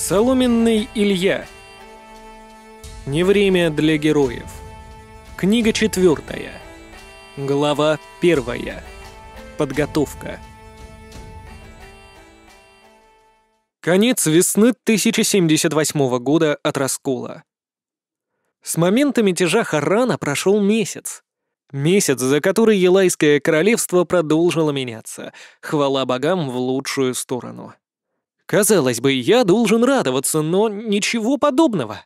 Соломенный Илья. Не время для героев. Книга четвертая. Глава первая. Подготовка. Конец весны 1078 года от раскола. С момента мятежа Харана прошел месяц. Месяц, за который Елайское королевство продолжило меняться, хвала богам в лучшую сторону. Казалось бы, я должен радоваться, но ничего подобного.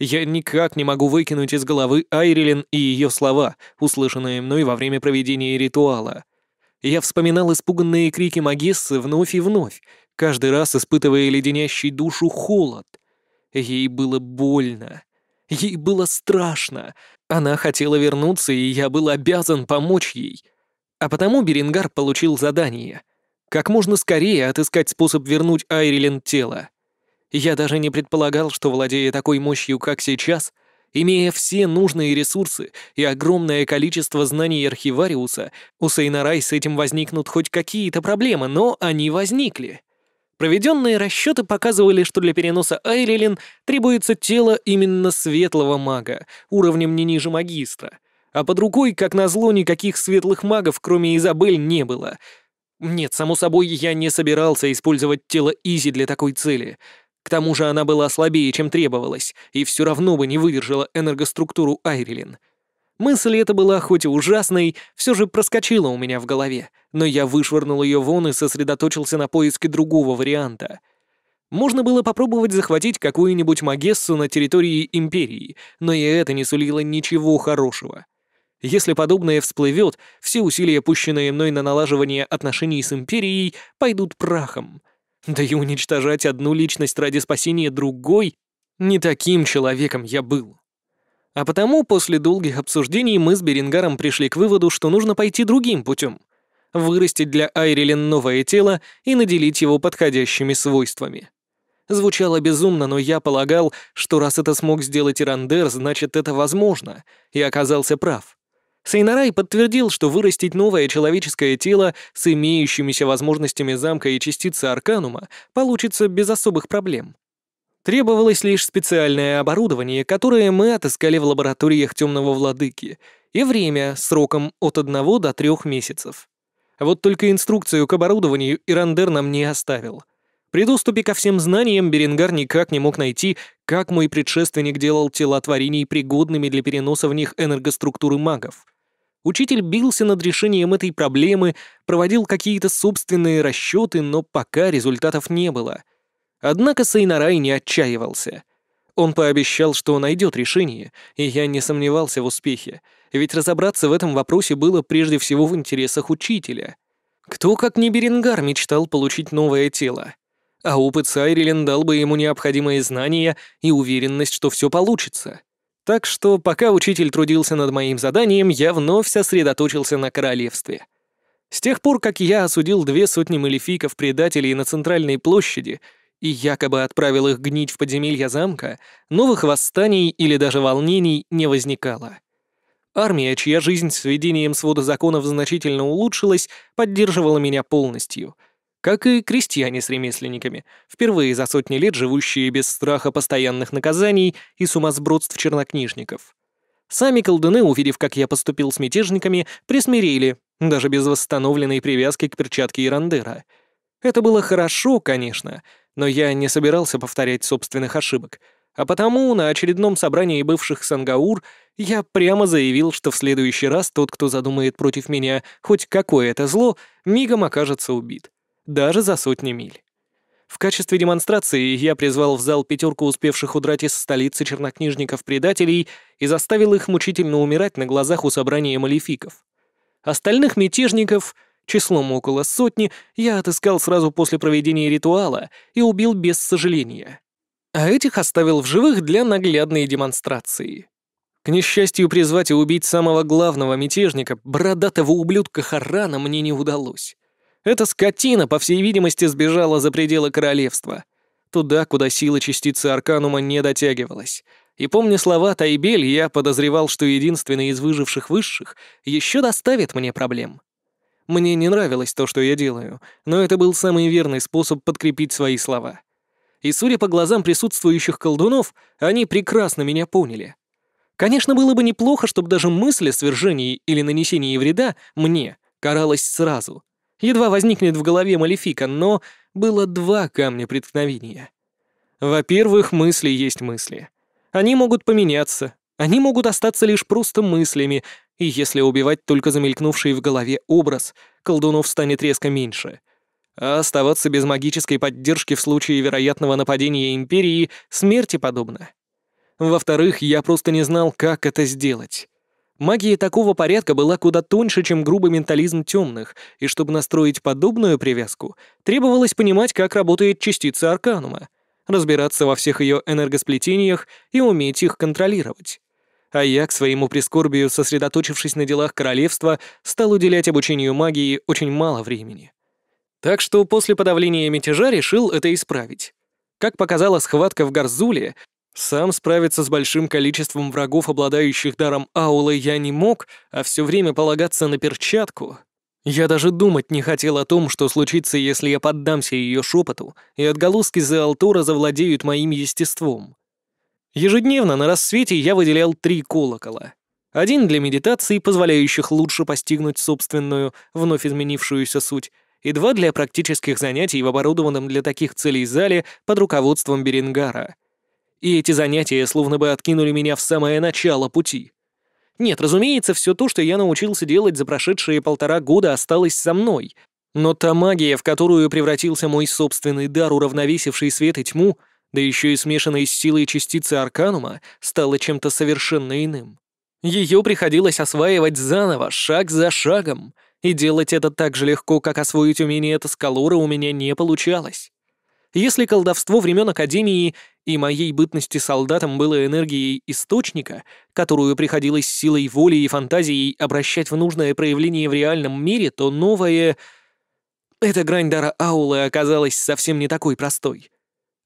Я никак не могу выкинуть из головы Айрилен и ее слова, услышанные мной во время проведения ритуала. Я вспоминал испуганные крики магиссы вновь и вновь, каждый раз испытывая леденящий душу холод. Ей было больно. Ей было страшно. Она хотела вернуться, и я был обязан помочь ей. А потому Берингар получил задание — как можно скорее отыскать способ вернуть Айрилен тело. Я даже не предполагал, что, владея такой мощью, как сейчас, имея все нужные ресурсы и огромное количество знаний архивариуса, у Сейнарай с этим возникнут хоть какие-то проблемы, но они возникли. Проведенные расчеты показывали, что для переноса Айрилен требуется тело именно светлого мага, уровнем не ниже магистра. А под рукой, как назло, никаких светлых магов, кроме Изабель, не было — нет, само собой, я не собирался использовать тело Изи для такой цели. К тому же она была слабее, чем требовалось, и все равно бы не выдержала энергоструктуру Айрилин. Мысль эта была хоть и ужасной, все же проскочила у меня в голове, но я вышвырнул ее вон и сосредоточился на поиске другого варианта. Можно было попробовать захватить какую-нибудь Магессу на территории Империи, но и это не сулило ничего хорошего. Если подобное всплывет, все усилия, пущенные мной на налаживание отношений с Империей, пойдут прахом. Да и уничтожать одну личность ради спасения другой не таким человеком я был. А потому после долгих обсуждений мы с Берингаром пришли к выводу, что нужно пойти другим путем. Вырастить для Айрилен новое тело и наделить его подходящими свойствами. Звучало безумно, но я полагал, что раз это смог сделать Ирандер, значит это возможно, и оказался прав. Сейнарай подтвердил, что вырастить новое человеческое тело с имеющимися возможностями замка и частицы арканума получится без особых проблем. Требовалось лишь специальное оборудование, которое мы отыскали в лабораториях Темного Владыки, и время сроком от одного до трех месяцев. Вот только инструкцию к оборудованию Ирандер нам не оставил. При доступе ко всем знаниям Беренгар никак не мог найти, как мой предшественник делал тела творений пригодными для переноса в них энергоструктуры магов — Учитель бился над решением этой проблемы, проводил какие-то собственные расчеты, но пока результатов не было. Однако Сейнарай не отчаивался. Он пообещал, что найдет решение, и я не сомневался в успехе, ведь разобраться в этом вопросе было прежде всего в интересах учителя. Кто, как не Беренгар, мечтал получить новое тело? А опыт Сайрилен дал бы ему необходимые знания и уверенность, что все получится. Так что, пока учитель трудился над моим заданием, я вновь сосредоточился на королевстве. С тех пор, как я осудил две сотни малефиков-предателей на центральной площади и якобы отправил их гнить в подземелья замка, новых восстаний или даже волнений не возникало. Армия, чья жизнь с введением свода законов значительно улучшилась, поддерживала меня полностью — как и крестьяне с ремесленниками, впервые за сотни лет живущие без страха постоянных наказаний и сумасбродств чернокнижников. Сами колдуны, увидев, как я поступил с мятежниками, присмирили, даже без восстановленной привязки к перчатке Ирандера. Это было хорошо, конечно, но я не собирался повторять собственных ошибок, а потому на очередном собрании бывших Сангаур я прямо заявил, что в следующий раз тот, кто задумает против меня хоть какое-то зло, мигом окажется убит даже за сотни миль. В качестве демонстрации я призвал в зал пятерку успевших удрать из столицы чернокнижников-предателей и заставил их мучительно умирать на глазах у собрания малефиков. Остальных мятежников, числом около сотни, я отыскал сразу после проведения ритуала и убил без сожаления. А этих оставил в живых для наглядной демонстрации. К несчастью, призвать и убить самого главного мятежника, бородатого ублюдка Харана, мне не удалось. Эта скотина, по всей видимости, сбежала за пределы королевства. Туда, куда сила частицы Арканума не дотягивалась. И помня слова Тайбель, я подозревал, что единственный из выживших высших еще доставит мне проблем. Мне не нравилось то, что я делаю, но это был самый верный способ подкрепить свои слова. И судя по глазам присутствующих колдунов, они прекрасно меня поняли. Конечно, было бы неплохо, чтобы даже мысль о свержении или нанесении вреда мне каралась сразу — едва возникнет в голове Малефика, но было два камня преткновения. Во-первых, мысли есть мысли. Они могут поменяться, они могут остаться лишь просто мыслями, и если убивать только замелькнувший в голове образ, колдунов станет резко меньше. А оставаться без магической поддержки в случае вероятного нападения Империи смерти подобно. Во-вторых, я просто не знал, как это сделать. Магия такого порядка была куда тоньше, чем грубый ментализм темных, и чтобы настроить подобную привязку, требовалось понимать, как работает частица Арканума, разбираться во всех ее энергосплетениях и уметь их контролировать. А я, к своему прискорбию, сосредоточившись на делах королевства, стал уделять обучению магии очень мало времени. Так что после подавления мятежа решил это исправить. Как показала схватка в Гарзуле, сам справиться с большим количеством врагов, обладающих даром аулы, я не мог, а все время полагаться на перчатку. Я даже думать не хотел о том, что случится, если я поддамся ее шепоту, и отголоски Зеалтора завладеют моим естеством. Ежедневно на рассвете я выделял три колокола. Один для медитации, позволяющих лучше постигнуть собственную, вновь изменившуюся суть, и два для практических занятий в оборудованном для таких целей зале под руководством Берингара — и эти занятия словно бы откинули меня в самое начало пути. Нет, разумеется, все то, что я научился делать за прошедшие полтора года, осталось со мной. Но та магия, в которую превратился мой собственный дар, уравновесивший свет и тьму, да еще и смешанной с силой частицы Арканума, стала чем-то совершенно иным. Ее приходилось осваивать заново, шаг за шагом, и делать это так же легко, как освоить умение Таскалора у меня не получалось. Если колдовство времен Академии и моей бытности солдатом было энергией источника, которую приходилось силой воли и фантазией обращать в нужное проявление в реальном мире, то новое... Эта грань дара аулы оказалась совсем не такой простой.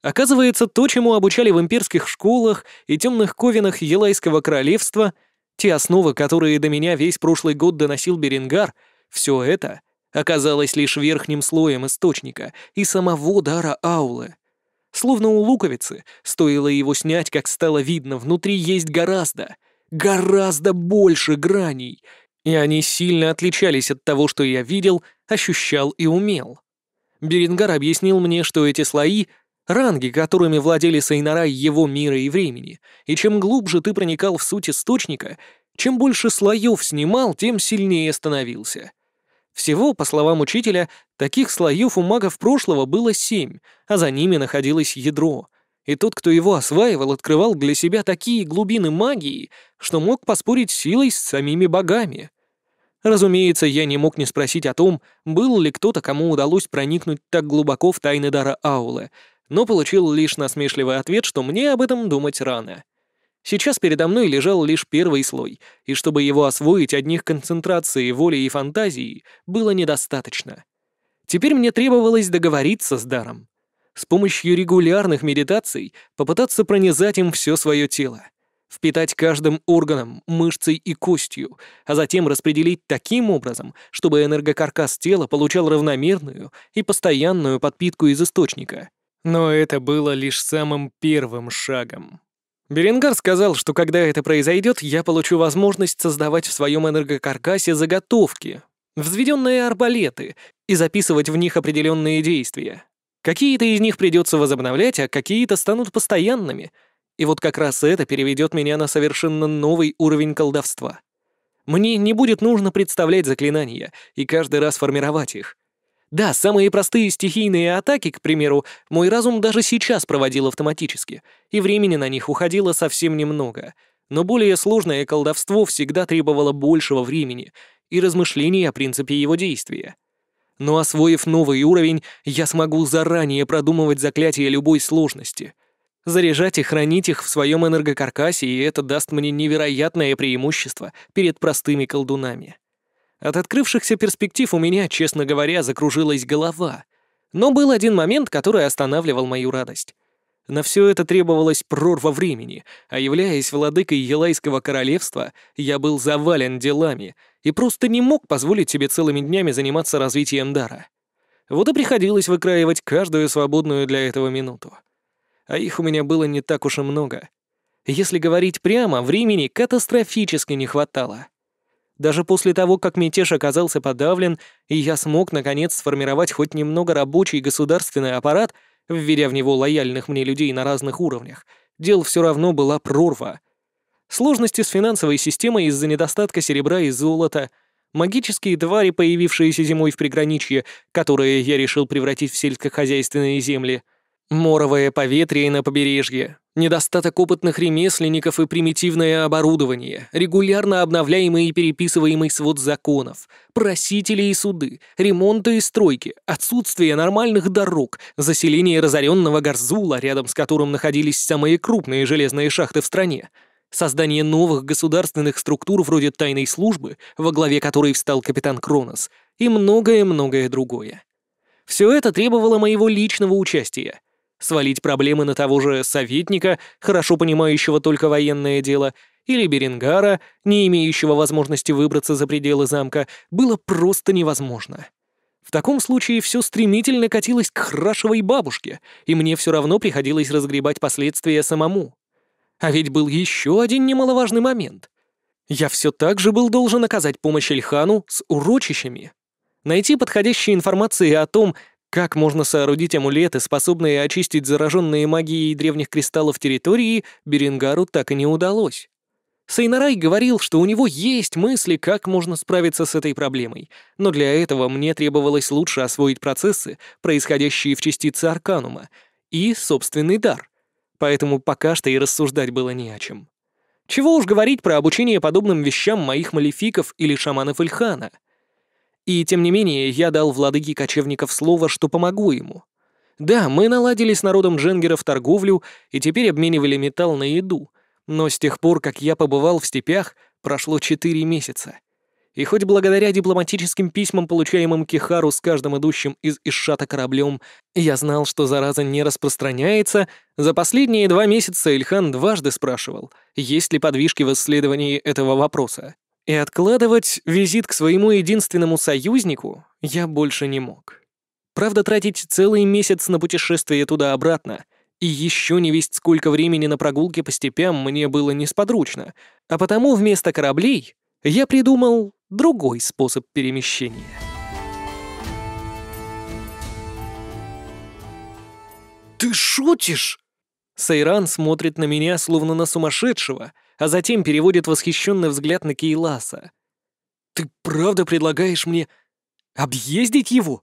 Оказывается, то, чему обучали в имперских школах и темных ковинах Елайского королевства, те основы, которые до меня весь прошлый год доносил Берингар, все это — оказалась лишь верхним слоем источника и самого дара аулы. Словно у луковицы, стоило его снять, как стало видно, внутри есть гораздо, гораздо больше граней, и они сильно отличались от того, что я видел, ощущал и умел. Берингар объяснил мне, что эти слои — ранги, которыми владели Сайнара его мира и времени, и чем глубже ты проникал в суть источника, чем больше слоев снимал, тем сильнее становился — всего, по словам учителя, таких слоев у магов прошлого было семь, а за ними находилось ядро. И тот, кто его осваивал, открывал для себя такие глубины магии, что мог поспорить силой с самими богами. Разумеется, я не мог не спросить о том, был ли кто-то, кому удалось проникнуть так глубоко в тайны дара Аулы, но получил лишь насмешливый ответ, что мне об этом думать рано — Сейчас передо мной лежал лишь первый слой, и чтобы его освоить, одних концентрации воли и фантазии было недостаточно. Теперь мне требовалось договориться с даром. С помощью регулярных медитаций попытаться пронизать им все свое тело, впитать каждым органом, мышцей и костью, а затем распределить таким образом, чтобы энергокаркас тела получал равномерную и постоянную подпитку из источника. Но это было лишь самым первым шагом. Беренгар сказал, что когда это произойдет, я получу возможность создавать в своем энергокаркасе заготовки, взведенные арбалеты, и записывать в них определенные действия. Какие-то из них придется возобновлять, а какие-то станут постоянными. И вот как раз это переведет меня на совершенно новый уровень колдовства. Мне не будет нужно представлять заклинания и каждый раз формировать их. Да, самые простые стихийные атаки, к примеру, мой разум даже сейчас проводил автоматически, и времени на них уходило совсем немного. Но более сложное колдовство всегда требовало большего времени и размышлений о принципе его действия. Но освоив новый уровень, я смогу заранее продумывать заклятия любой сложности — заряжать и хранить их в своем энергокаркасе, и это даст мне невероятное преимущество перед простыми колдунами. От открывшихся перспектив у меня, честно говоря, закружилась голова. Но был один момент, который останавливал мою радость. На все это требовалась прорва времени, а являясь владыкой Елайского королевства, я был завален делами и просто не мог позволить себе целыми днями заниматься развитием дара. Вот и приходилось выкраивать каждую свободную для этого минуту. А их у меня было не так уж и много. Если говорить прямо, времени катастрофически не хватало. Даже после того, как мятеж оказался подавлен, и я смог, наконец, сформировать хоть немного рабочий государственный аппарат, введя в него лояльных мне людей на разных уровнях, дел все равно была прорва. Сложности с финансовой системой из-за недостатка серебра и золота, магические твари, появившиеся зимой в приграничье, которые я решил превратить в сельскохозяйственные земли — Моровое поветрие на побережье, недостаток опытных ремесленников и примитивное оборудование, регулярно обновляемый и переписываемый свод законов, просители и суды, ремонты и стройки, отсутствие нормальных дорог, заселение разоренного Горзула, рядом с которым находились самые крупные железные шахты в стране, создание новых государственных структур вроде тайной службы, во главе которой встал капитан Кронос, и многое-многое другое. Все это требовало моего личного участия — свалить проблемы на того же советника, хорошо понимающего только военное дело, или Берингара, не имеющего возможности выбраться за пределы замка, было просто невозможно. В таком случае все стремительно катилось к храшевой бабушке, и мне все равно приходилось разгребать последствия самому. А ведь был еще один немаловажный момент. Я все так же был должен оказать помощь Эльхану с урочищами. Найти подходящие информации о том, как можно соорудить амулеты, способные очистить зараженные магией древних кристаллов территории, Берингару так и не удалось. Сейнарай говорил, что у него есть мысли, как можно справиться с этой проблемой, но для этого мне требовалось лучше освоить процессы, происходящие в частице Арканума, и собственный дар. Поэтому пока что и рассуждать было не о чем. Чего уж говорить про обучение подобным вещам моих малификов или шаманов Ильхана — и тем не менее, я дал владыке кочевников слово, что помогу ему. Да, мы наладили с народом дженгеров торговлю и теперь обменивали металл на еду, но с тех пор, как я побывал в степях, прошло четыре месяца. И хоть благодаря дипломатическим письмам, получаемым Кихару с каждым идущим из Ишата кораблем, я знал, что зараза не распространяется, за последние два месяца Ильхан дважды спрашивал, есть ли подвижки в исследовании этого вопроса. И откладывать визит к своему единственному союзнику я больше не мог. Правда, тратить целый месяц на путешествие туда-обратно и еще не весть сколько времени на прогулке по степям мне было несподручно, а потому вместо кораблей я придумал другой способ перемещения. «Ты шутишь?» Сайран смотрит на меня, словно на сумасшедшего — а затем переводит восхищенный взгляд на Кейласа. «Ты правда предлагаешь мне объездить его?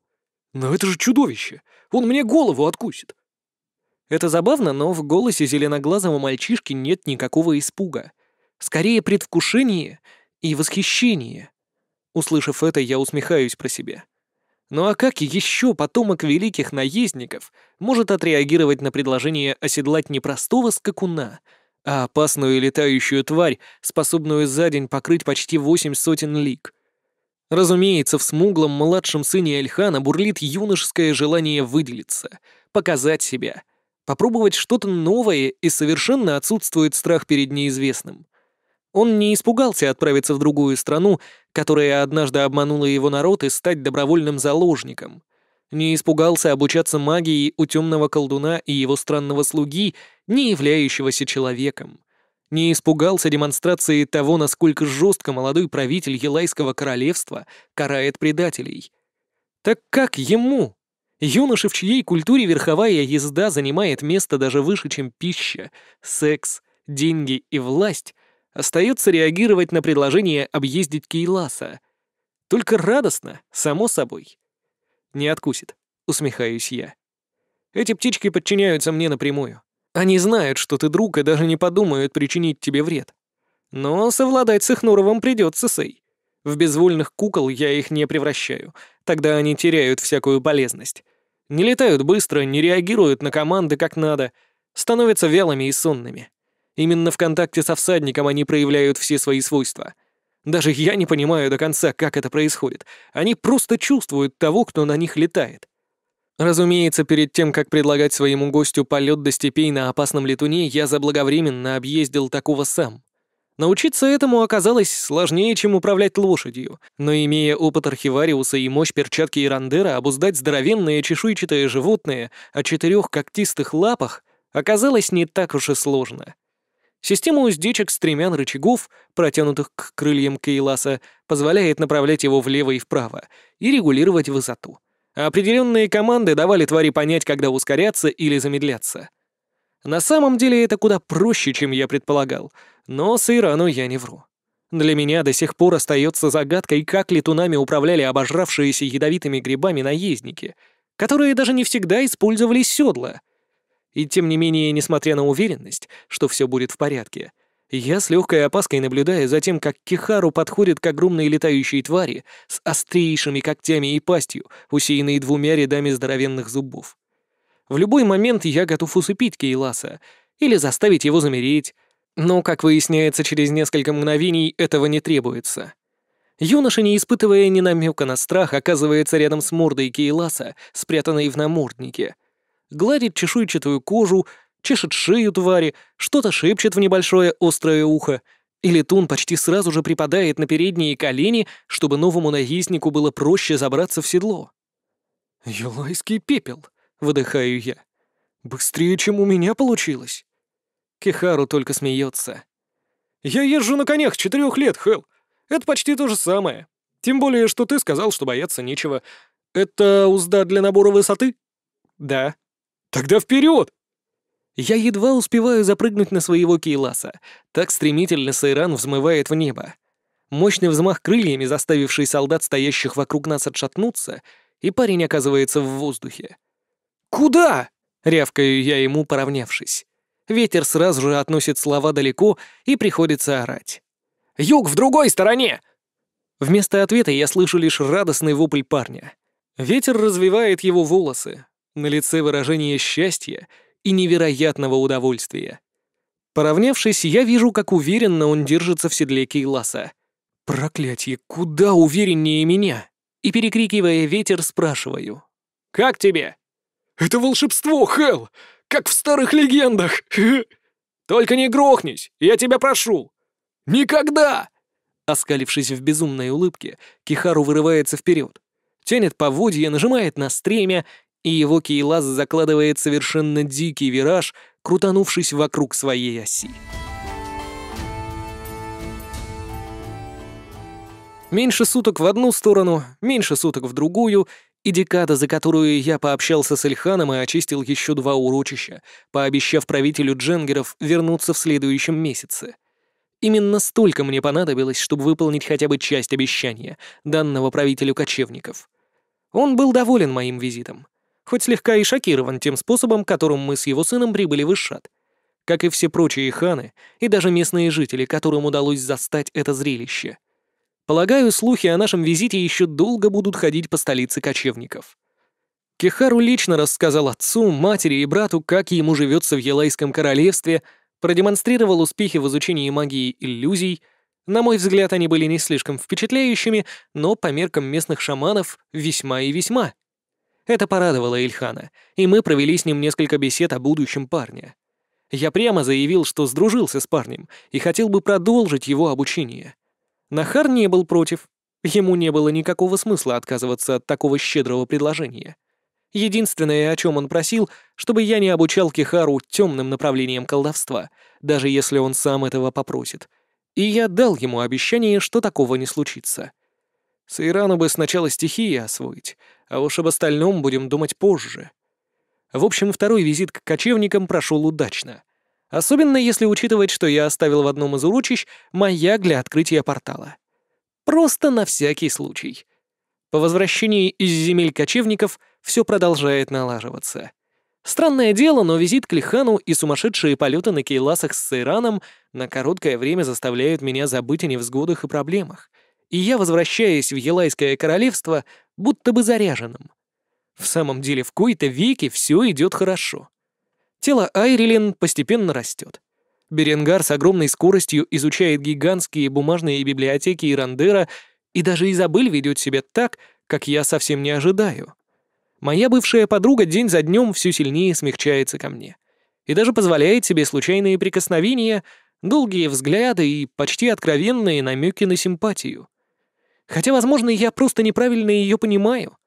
Но это же чудовище! Он мне голову откусит!» Это забавно, но в голосе зеленоглазого мальчишки нет никакого испуга. Скорее предвкушение и восхищение. Услышав это, я усмехаюсь про себя. Ну а как еще потомок великих наездников может отреагировать на предложение оседлать непростого скакуна — а опасную летающую тварь, способную за день покрыть почти восемь сотен лиг. Разумеется, в смуглом младшем сыне Альхана бурлит юношеское желание выделиться, показать себя, попробовать что-то новое и совершенно отсутствует страх перед неизвестным. Он не испугался отправиться в другую страну, которая однажды обманула его народ и стать добровольным заложником — не испугался обучаться магии у темного колдуна и его странного слуги, не являющегося человеком. Не испугался демонстрации того, насколько жестко молодой правитель Елайского королевства карает предателей. Так как ему? Юноше, в чьей культуре верховая езда занимает место даже выше, чем пища, секс, деньги и власть, остается реагировать на предложение объездить Кейласа. Только радостно, само собой не откусит», — усмехаюсь я. «Эти птички подчиняются мне напрямую. Они знают, что ты друг, и даже не подумают причинить тебе вред. Но совладать с их придется, Сэй. В безвольных кукол я их не превращаю, тогда они теряют всякую полезность. Не летают быстро, не реагируют на команды как надо, становятся вялыми и сонными. Именно в контакте со всадником они проявляют все свои свойства — даже я не понимаю до конца, как это происходит. Они просто чувствуют того, кто на них летает. Разумеется, перед тем, как предлагать своему гостю полет до степей на опасном летуне, я заблаговременно объездил такого сам. Научиться этому оказалось сложнее, чем управлять лошадью, но имея опыт архивариуса и мощь перчатки Ирандера, обуздать здоровенное чешуйчатое животное о четырех когтистых лапах оказалось не так уж и сложно. Система уздечек с стремян рычагов, протянутых к крыльям Кейласа, позволяет направлять его влево и вправо и регулировать высоту. определенные команды давали твари понять, когда ускоряться или замедляться. На самом деле это куда проще, чем я предполагал, но с Ирану я не вру. Для меня до сих пор остается загадкой, как летунами управляли обожравшиеся ядовитыми грибами наездники, которые даже не всегда использовали седла — и тем не менее, несмотря на уверенность, что все будет в порядке, я с легкой опаской наблюдаю за тем, как Кихару подходит к огромной летающей твари с острейшими когтями и пастью, усеянной двумя рядами здоровенных зубов. В любой момент я готов усыпить Кейласа или заставить его замереть, но, как выясняется, через несколько мгновений этого не требуется. Юноша, не испытывая ни намека на страх, оказывается рядом с мордой Кейласа, спрятанной в наморднике — гладит чешуйчатую кожу, чешет шею твари, что-то шепчет в небольшое острое ухо, и летун почти сразу же припадает на передние колени, чтобы новому наезднику было проще забраться в седло. «Елайский пепел!» — выдыхаю я. «Быстрее, чем у меня получилось!» Кихару только смеется. «Я езжу на конях четырех лет, Хэл. Это почти то же самое. Тем более, что ты сказал, что бояться нечего. Это узда для набора высоты?» «Да», Тогда вперед! Я едва успеваю запрыгнуть на своего кейласа. Так стремительно Сайран взмывает в небо. Мощный взмах крыльями, заставивший солдат, стоящих вокруг нас, отшатнуться, и парень оказывается в воздухе. «Куда?» — рявкаю я ему, поравнявшись. Ветер сразу же относит слова далеко, и приходится орать. «Юг в другой стороне!» Вместо ответа я слышу лишь радостный вопль парня. Ветер развивает его волосы, на лице выражение счастья и невероятного удовольствия. Поравнявшись, я вижу, как уверенно он держится в седле Кейласа. «Проклятье, куда увереннее меня!» И, перекрикивая ветер, спрашиваю. «Как тебе?» «Это волшебство, Хэл! Как в старых легендах!» «Только не грохнись! Я тебя прошу!» «Никогда!» Оскалившись в безумной улыбке, Кихару вырывается вперед, тянет поводья, нажимает на стремя и его кейлаз закладывает совершенно дикий вираж, крутанувшись вокруг своей оси. Меньше суток в одну сторону, меньше суток в другую, и декада, за которую я пообщался с Эльханом и очистил еще два урочища, пообещав правителю дженгеров вернуться в следующем месяце. Именно столько мне понадобилось, чтобы выполнить хотя бы часть обещания, данного правителю кочевников. Он был доволен моим визитом хоть слегка и шокирован тем способом, которым мы с его сыном прибыли в Ишат. Как и все прочие ханы, и даже местные жители, которым удалось застать это зрелище. Полагаю, слухи о нашем визите еще долго будут ходить по столице кочевников. Кехару лично рассказал отцу, матери и брату, как ему живется в Елайском королевстве, продемонстрировал успехи в изучении магии иллюзий. На мой взгляд, они были не слишком впечатляющими, но по меркам местных шаманов весьма и весьма. Это порадовало Ильхана, и мы провели с ним несколько бесед о будущем парня. Я прямо заявил, что сдружился с парнем и хотел бы продолжить его обучение. Нахар не был против. Ему не было никакого смысла отказываться от такого щедрого предложения. Единственное, о чем он просил, чтобы я не обучал Кихару темным направлением колдовства, даже если он сам этого попросит. И я дал ему обещание, что такого не случится. С Сейрану бы сначала стихии освоить, а уж об остальном будем думать позже. В общем, второй визит к кочевникам прошел удачно. Особенно если учитывать, что я оставил в одном из урочищ маяк для открытия портала. Просто на всякий случай. По возвращении из земель кочевников все продолжает налаживаться. Странное дело, но визит к Лихану и сумасшедшие полеты на кейласах с Сейраном на короткое время заставляют меня забыть о невзгодах и проблемах и я возвращаюсь в Елайское королевство будто бы заряженным. В самом деле, в кои-то веки все идет хорошо. Тело Айрилен постепенно растет. Беренгар с огромной скоростью изучает гигантские бумажные библиотеки Ирандера, и даже Изабель ведет себя так, как я совсем не ожидаю. Моя бывшая подруга день за днем все сильнее смягчается ко мне и даже позволяет себе случайные прикосновения, долгие взгляды и почти откровенные намеки на симпатию. Хотя, возможно, я просто неправильно ее понимаю.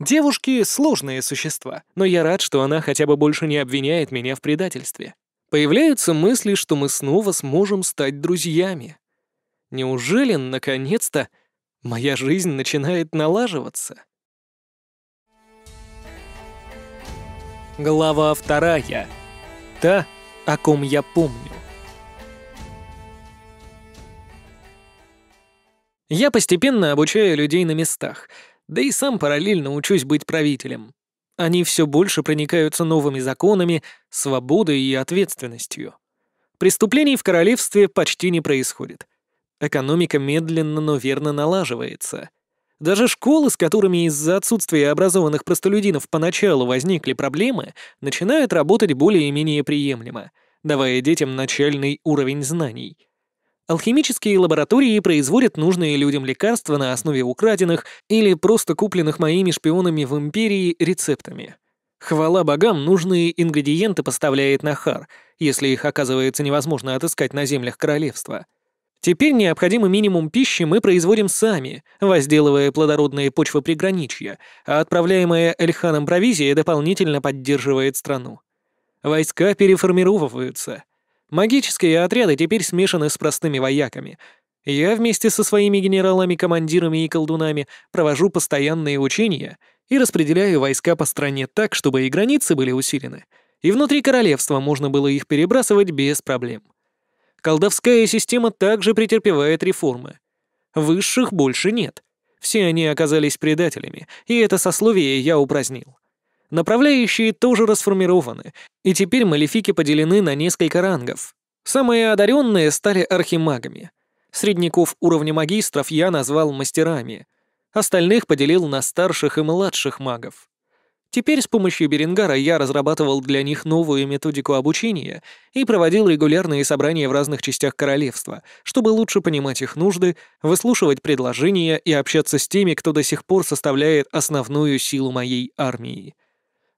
Девушки — сложные существа, но я рад, что она хотя бы больше не обвиняет меня в предательстве. Появляются мысли, что мы снова сможем стать друзьями. Неужели, наконец-то, моя жизнь начинает налаживаться? Глава вторая. Та, о ком я помню. Я постепенно обучаю людей на местах, да и сам параллельно учусь быть правителем. Они все больше проникаются новыми законами, свободой и ответственностью. Преступлений в королевстве почти не происходит. Экономика медленно, но верно налаживается. Даже школы, с которыми из-за отсутствия образованных простолюдинов поначалу возникли проблемы, начинают работать более-менее приемлемо, давая детям начальный уровень знаний — Алхимические лаборатории производят нужные людям лекарства на основе украденных или просто купленных моими шпионами в Империи рецептами. Хвала богам, нужные ингредиенты поставляет Нахар, если их оказывается невозможно отыскать на землях королевства. Теперь необходимый минимум пищи мы производим сами, возделывая плодородные почвы приграничья, а отправляемая Эльханом провизия дополнительно поддерживает страну. Войска переформировываются. Магические отряды теперь смешаны с простыми вояками. Я вместе со своими генералами, командирами и колдунами провожу постоянные учения и распределяю войска по стране так, чтобы и границы были усилены, и внутри королевства можно было их перебрасывать без проблем. Колдовская система также претерпевает реформы. Высших больше нет. Все они оказались предателями, и это сословие я упразднил. Направляющие тоже расформированы, и теперь малефики поделены на несколько рангов. Самые одаренные стали архимагами. Средников уровня магистров я назвал мастерами. Остальных поделил на старших и младших магов. Теперь с помощью Берингара я разрабатывал для них новую методику обучения и проводил регулярные собрания в разных частях королевства, чтобы лучше понимать их нужды, выслушивать предложения и общаться с теми, кто до сих пор составляет основную силу моей армии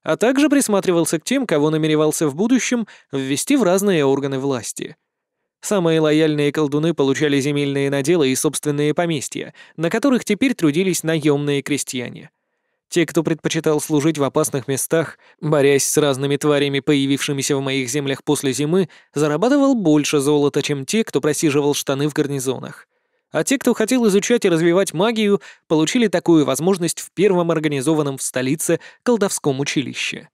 а также присматривался к тем, кого намеревался в будущем ввести в разные органы власти. Самые лояльные колдуны получали земельные наделы и собственные поместья, на которых теперь трудились наемные крестьяне. Те, кто предпочитал служить в опасных местах, борясь с разными тварями, появившимися в моих землях после зимы, зарабатывал больше золота, чем те, кто просиживал штаны в гарнизонах а те, кто хотел изучать и развивать магию, получили такую возможность в первом организованном в столице колдовском училище.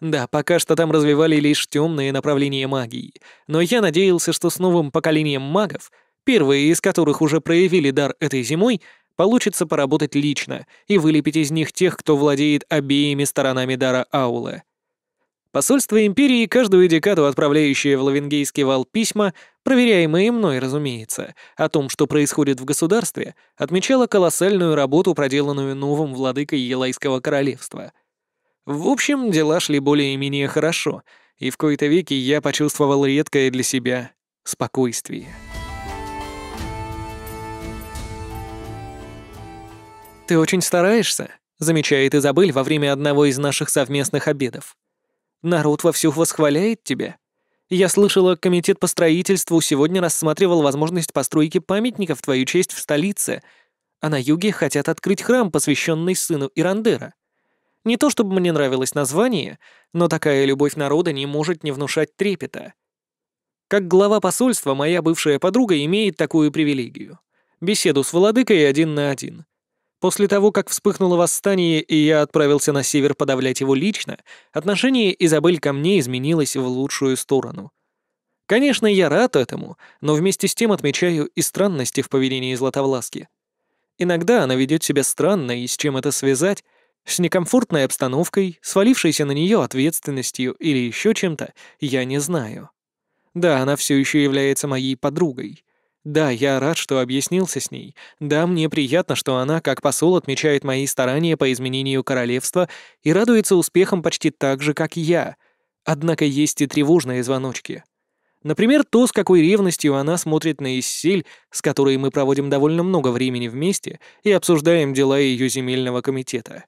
Да, пока что там развивали лишь темные направления магии, но я надеялся, что с новым поколением магов, первые из которых уже проявили дар этой зимой, получится поработать лично и вылепить из них тех, кто владеет обеими сторонами дара аула — Посольство империи, каждую декаду отправляющее в Лавенгейский вал письма, проверяемые мной, разумеется, о том, что происходит в государстве, отмечало колоссальную работу, проделанную новым владыкой Елайского королевства. В общем, дела шли более-менее хорошо, и в кои-то веки я почувствовал редкое для себя спокойствие. «Ты очень стараешься», — замечает Изабель во время одного из наших совместных обедов. Народ вовсю восхваляет тебя. Я слышала, комитет по строительству сегодня рассматривал возможность постройки памятника в твою честь в столице, а на юге хотят открыть храм, посвященный сыну Ирандера. Не то чтобы мне нравилось название, но такая любовь народа не может не внушать трепета. Как глава посольства, моя бывшая подруга имеет такую привилегию. Беседу с владыкой один на один. После того, как вспыхнуло восстание, и я отправился на север подавлять его лично, отношение Изабель ко мне изменилось в лучшую сторону. Конечно, я рад этому, но вместе с тем отмечаю и странности в поведении Златовласки. Иногда она ведет себя странно, и с чем это связать? С некомфортной обстановкой, свалившейся на нее ответственностью или еще чем-то, я не знаю. Да, она все еще является моей подругой, да, я рад, что объяснился с ней. Да, мне приятно, что она, как посол, отмечает мои старания по изменению королевства и радуется успехам почти так же, как я. Однако есть и тревожные звоночки. Например, то, с какой ревностью она смотрит на Иссель, с которой мы проводим довольно много времени вместе и обсуждаем дела ее земельного комитета.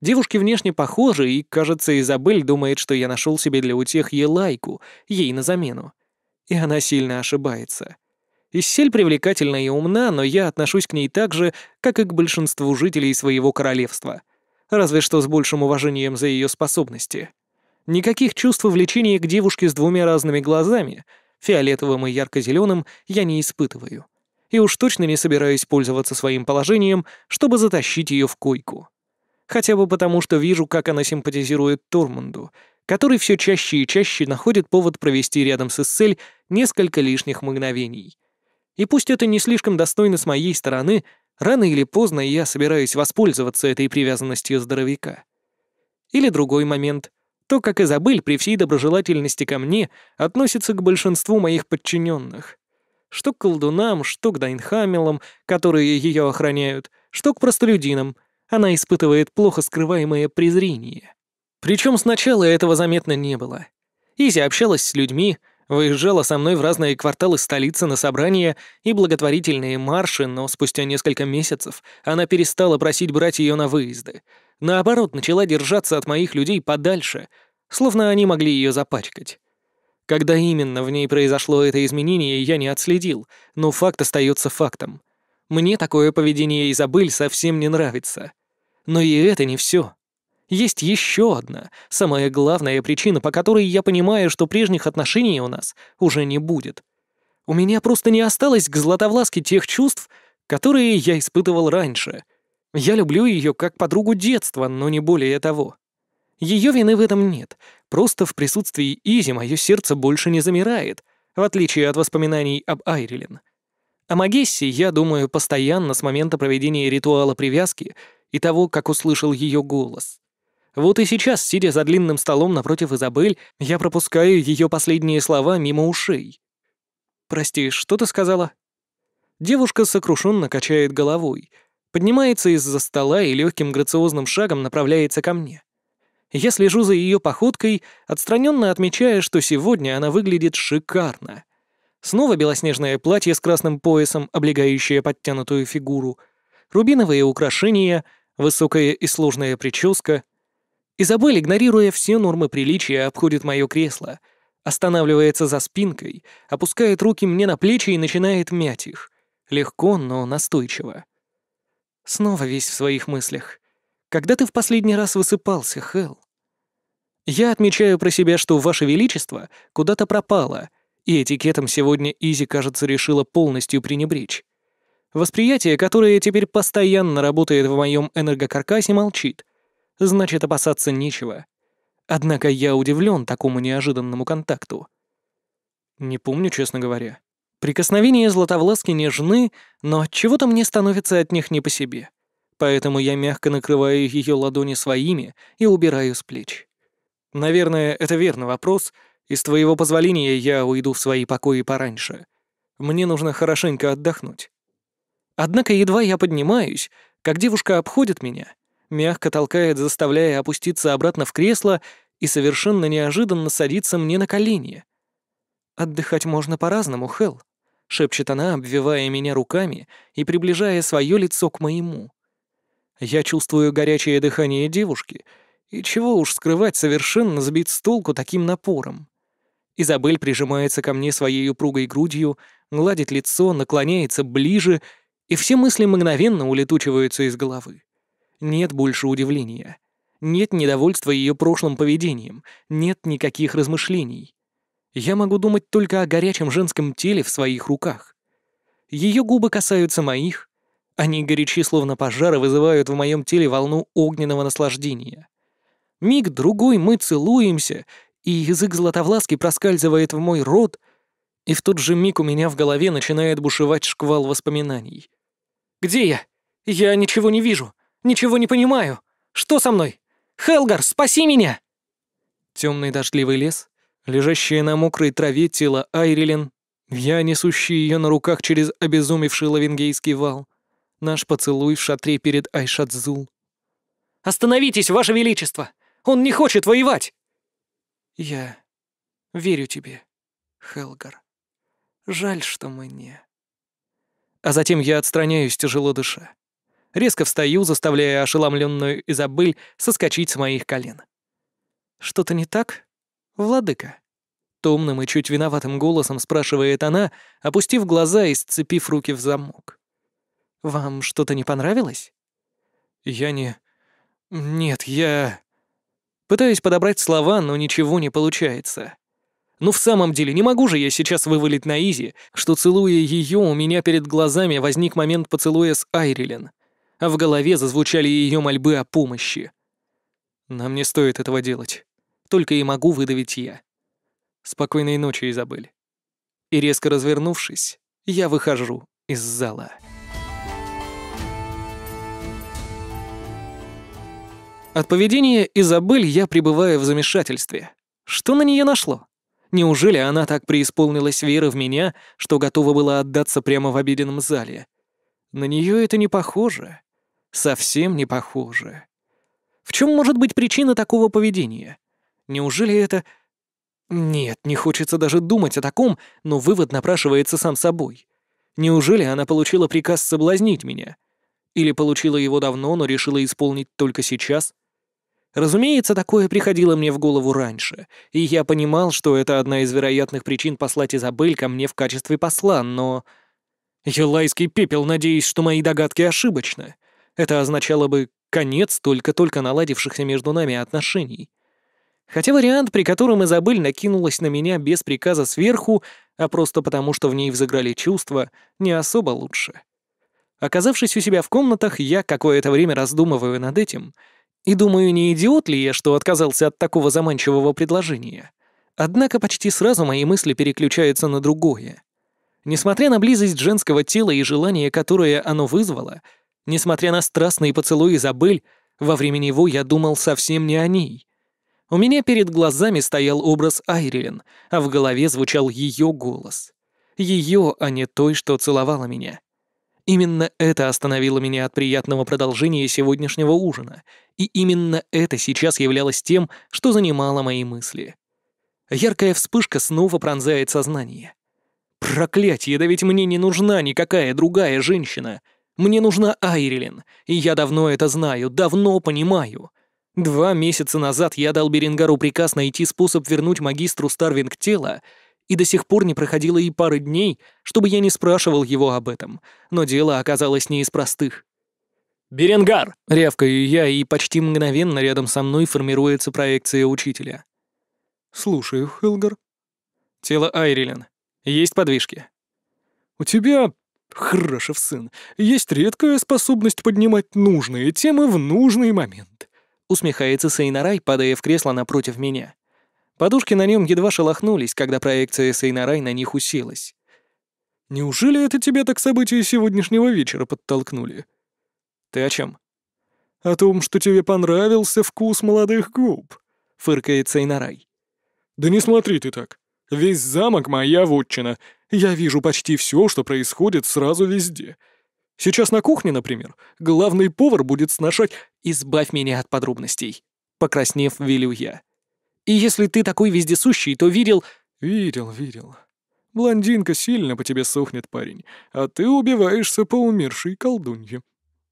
Девушки внешне похожи, и, кажется, Изабель думает, что я нашел себе для утех Елайку, ей на замену. И она сильно ошибается. Иссель привлекательна и умна, но я отношусь к ней так же, как и к большинству жителей своего королевства. Разве что с большим уважением за ее способности. Никаких чувств влечения к девушке с двумя разными глазами, фиолетовым и ярко-зеленым, я не испытываю. И уж точно не собираюсь пользоваться своим положением, чтобы затащить ее в койку. Хотя бы потому, что вижу, как она симпатизирует Тормунду, который все чаще и чаще находит повод провести рядом с Иссель несколько лишних мгновений — и пусть это не слишком достойно с моей стороны, рано или поздно я собираюсь воспользоваться этой привязанностью здоровяка. Или другой момент. То, как Изабель при всей доброжелательности ко мне относится к большинству моих подчиненных. Что к колдунам, что к Дайнхамелам, которые ее охраняют, что к простолюдинам. Она испытывает плохо скрываемое презрение. Причем сначала этого заметно не было. Изи общалась с людьми, Выезжала со мной в разные кварталы столицы на собрания и благотворительные марши, но спустя несколько месяцев она перестала просить брать ее на выезды. Наоборот, начала держаться от моих людей подальше, словно они могли ее запачкать. Когда именно в ней произошло это изменение, я не отследил, но факт остается фактом. Мне такое поведение Изабель совсем не нравится. Но и это не все. Есть еще одна, самая главная причина, по которой я понимаю, что прежних отношений у нас уже не будет. У меня просто не осталось к Златовласке тех чувств, которые я испытывал раньше. Я люблю ее как подругу детства, но не более того. Ее вины в этом нет, просто в присутствии Изи мое сердце больше не замирает, в отличие от воспоминаний об Айрилен. О Магессе я думаю постоянно с момента проведения ритуала привязки и того, как услышал ее голос. Вот и сейчас, сидя за длинным столом напротив Изабель, я пропускаю ее последние слова мимо ушей. «Прости, что ты сказала?» Девушка сокрушенно качает головой, поднимается из-за стола и легким грациозным шагом направляется ко мне. Я слежу за ее походкой, отстраненно отмечая, что сегодня она выглядит шикарно. Снова белоснежное платье с красным поясом, облегающее подтянутую фигуру, рубиновые украшения, высокая и сложная прическа — Изабель, игнорируя все нормы приличия, обходит мое кресло, останавливается за спинкой, опускает руки мне на плечи и начинает мять их. Легко, но настойчиво. Снова весь в своих мыслях. Когда ты в последний раз высыпался, Хелл? Я отмечаю про себя, что Ваше Величество куда-то пропало, и этикетом сегодня Изи, кажется, решила полностью пренебречь. Восприятие, которое теперь постоянно работает в моем энергокаркасе, молчит — значит, опасаться нечего. Однако я удивлен такому неожиданному контакту. Не помню, честно говоря. Прикосновения Златовласки нежны, но чего-то мне становится от них не по себе. Поэтому я мягко накрываю ее ладони своими и убираю с плеч. Наверное, это верный вопрос, и с твоего позволения я уйду в свои покои пораньше. Мне нужно хорошенько отдохнуть. Однако едва я поднимаюсь, как девушка обходит меня мягко толкает, заставляя опуститься обратно в кресло и совершенно неожиданно садится мне на колени. «Отдыхать можно по-разному, Хелл», — шепчет она, обвивая меня руками и приближая свое лицо к моему. Я чувствую горячее дыхание девушки, и чего уж скрывать, совершенно сбит с толку таким напором. Изабель прижимается ко мне своей упругой грудью, гладит лицо, наклоняется ближе, и все мысли мгновенно улетучиваются из головы. Нет больше удивления. Нет недовольства ее прошлым поведением. Нет никаких размышлений. Я могу думать только о горячем женском теле в своих руках. Ее губы касаются моих. Они горячи, словно пожары, вызывают в моем теле волну огненного наслаждения. Миг другой мы целуемся, и язык златовласки проскальзывает в мой рот, и в тот же миг у меня в голове начинает бушевать шквал воспоминаний. «Где я? Я ничего не вижу. Ничего не понимаю. Что со мной? Хелгар, спаси меня!» Темный дождливый лес, лежащее на мокрой траве тело Айрилен, я, несущий ее на руках через обезумевший лавенгейский вал, наш поцелуй в шатре перед Айшадзул. «Остановитесь, Ваше Величество! Он не хочет воевать!» «Я верю тебе, Хелгар. Жаль, что мы не...» А затем я отстраняюсь, тяжело дыша. Резко встаю, заставляя ошеломленную Изабель соскочить с моих колен. «Что-то не так, владыка?» Томным и чуть виноватым голосом спрашивает она, опустив глаза и сцепив руки в замок. «Вам что-то не понравилось?» «Я не... Нет, я...» Пытаюсь подобрать слова, но ничего не получается. Ну в самом деле, не могу же я сейчас вывалить на Изи, что целуя ее, у меня перед глазами возник момент поцелуя с Айрилен — а в голове зазвучали ее мольбы о помощи. «Нам не стоит этого делать. Только и могу выдавить я». «Спокойной ночи, Изабель». И резко развернувшись, я выхожу из зала. От поведения Изабель я пребываю в замешательстве. Что на нее нашло? Неужели она так преисполнилась веры в меня, что готова была отдаться прямо в обеденном зале? На нее это не похоже. Совсем не похоже. В чем может быть причина такого поведения? Неужели это... Нет, не хочется даже думать о таком, но вывод напрашивается сам собой. Неужели она получила приказ соблазнить меня? Или получила его давно, но решила исполнить только сейчас? Разумеется, такое приходило мне в голову раньше, и я понимал, что это одна из вероятных причин послать Изабель ко мне в качестве посла, но... Елайский пепел, надеюсь, что мои догадки ошибочны. Это означало бы конец только-только наладившихся между нами отношений. Хотя вариант, при котором Изабель накинулась на меня без приказа сверху, а просто потому, что в ней взыграли чувства, не особо лучше. Оказавшись у себя в комнатах, я какое-то время раздумываю над этим и думаю, не идиот ли я, что отказался от такого заманчивого предложения. Однако почти сразу мои мысли переключаются на другое. Несмотря на близость женского тела и желание, которое оно вызвало, Несмотря на страстные поцелуи Изабель, во время него я думал совсем не о ней. У меня перед глазами стоял образ Айрилен, а в голове звучал ее голос. Ее, а не той, что целовала меня. Именно это остановило меня от приятного продолжения сегодняшнего ужина, и именно это сейчас являлось тем, что занимало мои мысли. Яркая вспышка снова пронзает сознание. «Проклятье, да ведь мне не нужна никакая другая женщина!» Мне нужна Айрилин, и я давно это знаю, давно понимаю. Два месяца назад я дал Берингару приказ найти способ вернуть магистру Старвинг тело, и до сих пор не проходило и пары дней, чтобы я не спрашивал его об этом, но дело оказалось не из простых. «Беренгар!» — рявкаю я, и почти мгновенно рядом со мной формируется проекция учителя. «Слушаю, Хелгар». «Тело Айрилен. Есть подвижки?» «У тебя Хорошев сын, есть редкая способность поднимать нужные темы в нужный момент. Усмехается Сейнарай, падая в кресло напротив меня. Подушки на нем едва шелохнулись, когда проекция Сейнарай на них уселась. «Неужели это тебя так события сегодняшнего вечера подтолкнули?» «Ты о чем? «О том, что тебе понравился вкус молодых губ», — фыркает Сейнарай. «Да не смотри ты так. Весь замок — моя вотчина, я вижу почти все, что происходит сразу везде. Сейчас на кухне, например, главный повар будет сношать «Избавь меня от подробностей», — покраснев, велю я. «И если ты такой вездесущий, то видел? Видел, видел. Блондинка сильно по тебе сохнет, парень, а ты убиваешься по умершей колдунье.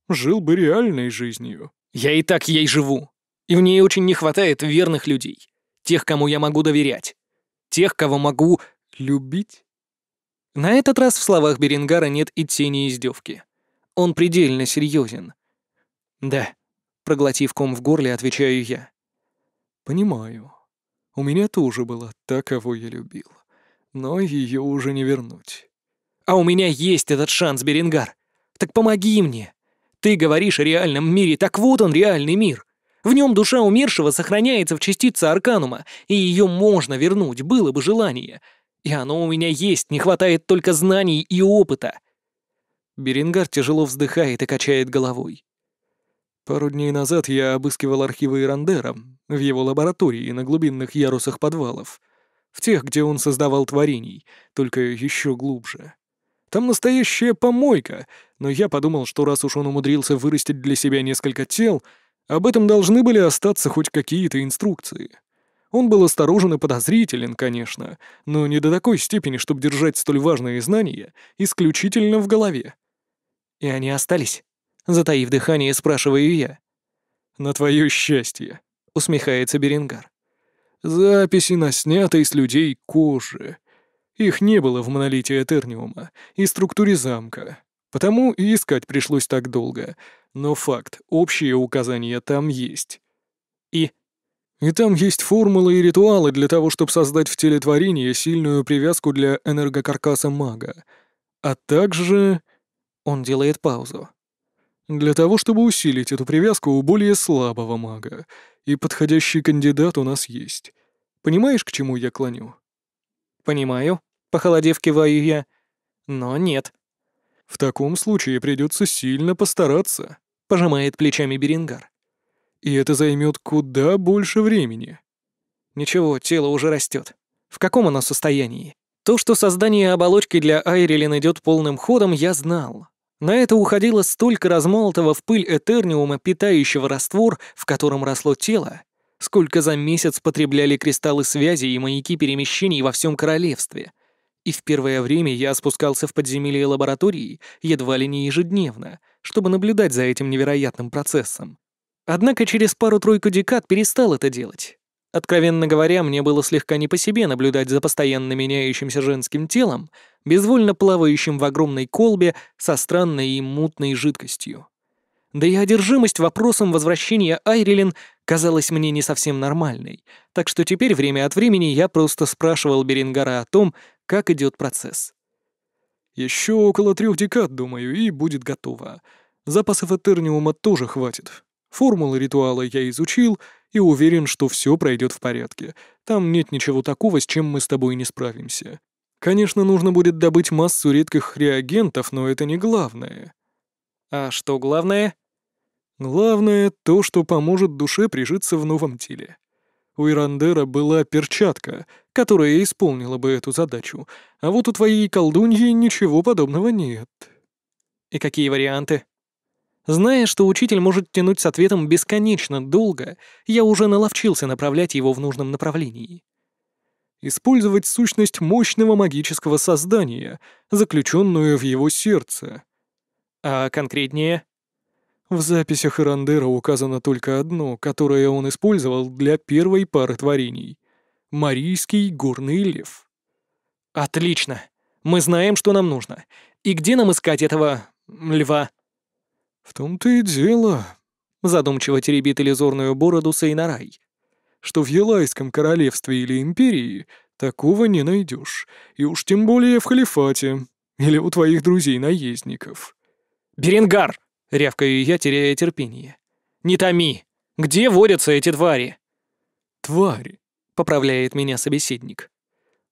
Жил бы реальной жизнью». «Я и так ей живу, и в ней очень не хватает верных людей, тех, кому я могу доверять, тех, кого могу любить». На этот раз в словах Берингара нет и тени издевки. Он предельно серьезен. «Да», — проглотив ком в горле, отвечаю я. «Понимаю. У меня тоже была та, кого я любил. Но ее уже не вернуть». «А у меня есть этот шанс, Берингар. Так помоги мне. Ты говоришь о реальном мире, так вот он, реальный мир. В нем душа умершего сохраняется в частице Арканума, и ее можно вернуть, было бы желание. И оно у меня есть, не хватает только знаний и опыта. Берингар тяжело вздыхает и качает головой. Пару дней назад я обыскивал архивы Ирандера в его лаборатории на глубинных ярусах подвалов, в тех, где он создавал творений, только еще глубже. Там настоящая помойка, но я подумал, что раз уж он умудрился вырастить для себя несколько тел, об этом должны были остаться хоть какие-то инструкции. Он был осторожен и подозрителен, конечно, но не до такой степени, чтобы держать столь важные знания исключительно в голове. «И они остались?» — затаив дыхание, спрашиваю я. «На твое счастье», — усмехается Берингар. «Записи насняты снятой с людей кожи. Их не было в монолите Этерниума и структуре замка, потому и искать пришлось так долго. Но факт, общие указания там есть». «И и там есть формулы и ритуалы для того, чтобы создать в теле творения сильную привязку для энергокаркаса мага. А также... Он делает паузу. Для того, чтобы усилить эту привязку у более слабого мага. И подходящий кандидат у нас есть. Понимаешь, к чему я клоню? Понимаю. Похолодев, киваю я. Но нет. В таком случае придется сильно постараться. Пожимает плечами Берингар. И это займет куда больше времени. Ничего, тело уже растет. В каком оно состоянии? То, что создание оболочки для Айрилин идет полным ходом, я знал. На это уходило столько размолотого в пыль Этерниума, питающего раствор, в котором росло тело, сколько за месяц потребляли кристаллы связи и маяки перемещений во всем королевстве. И в первое время я спускался в подземелье лаборатории едва ли не ежедневно, чтобы наблюдать за этим невероятным процессом. Однако через пару-тройку декад перестал это делать. Откровенно говоря, мне было слегка не по себе наблюдать за постоянно меняющимся женским телом, безвольно плавающим в огромной колбе со странной и мутной жидкостью. Да и одержимость вопросом возвращения Айрилен казалась мне не совсем нормальной, так что теперь время от времени я просто спрашивал Берингара о том, как идет процесс. «Еще около трех декад, думаю, и будет готово. Запасов Этерниума тоже хватит», Формулы ритуала я изучил и уверен, что все пройдет в порядке. Там нет ничего такого, с чем мы с тобой не справимся. Конечно, нужно будет добыть массу редких реагентов, но это не главное. А что главное? Главное то, что поможет душе прижиться в новом теле. У Ирандера была перчатка, которая исполнила бы эту задачу, а вот у твоей колдуньи ничего подобного нет. И какие варианты? Зная, что учитель может тянуть с ответом бесконечно долго, я уже наловчился направлять его в нужном направлении. Использовать сущность мощного магического создания, заключенную в его сердце. А конкретнее? В записях Ирандера указано только одно, которое он использовал для первой пары творений. Марийский горный лев. Отлично. Мы знаем, что нам нужно. И где нам искать этого... льва? «В том-то и дело», — задумчиво теребит иллюзорную бороду Сейнарай, «что в Елайском королевстве или империи такого не найдешь, и уж тем более в халифате или у твоих друзей-наездников». «Беренгар!» — рявкаю я, теряя терпение. «Не томи! Где водятся эти твари?» «Твари», — поправляет меня собеседник.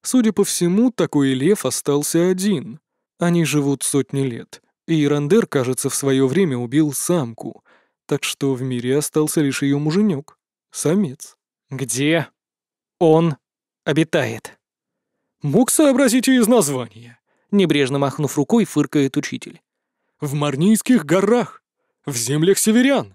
«Судя по всему, такой лев остался один. Они живут сотни лет» И Ирандер, кажется, в свое время убил самку, так что в мире остался лишь ее муженек, самец. Где он обитает? Мог сообразить из названия. Небрежно махнув рукой, фыркает учитель. В Марнийских горах, в землях северян.